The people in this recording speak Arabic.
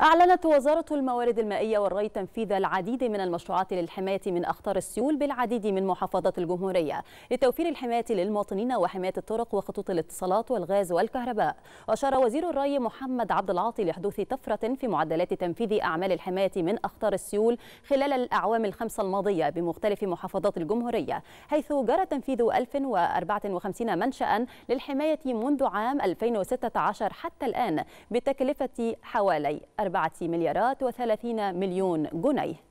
أعلنت وزارة الموارد المائية والري تنفيذ العديد من المشروعات للحماية من أخطار السيول بالعديد من محافظات الجمهورية لتوفير الحماية للمواطنين وحماية الطرق وخطوط الاتصالات والغاز والكهرباء أشار وزير الري محمد عبد العاطي لحدوث طفرة في معدلات تنفيذ أعمال الحماية من أخطار السيول خلال الأعوام الخمسة الماضية بمختلف محافظات الجمهورية حيث جرى تنفيذ 1054 منشأ للحماية منذ عام 2016 حتى الآن بتكلفة حوالي مليارات و30 مليون جنيه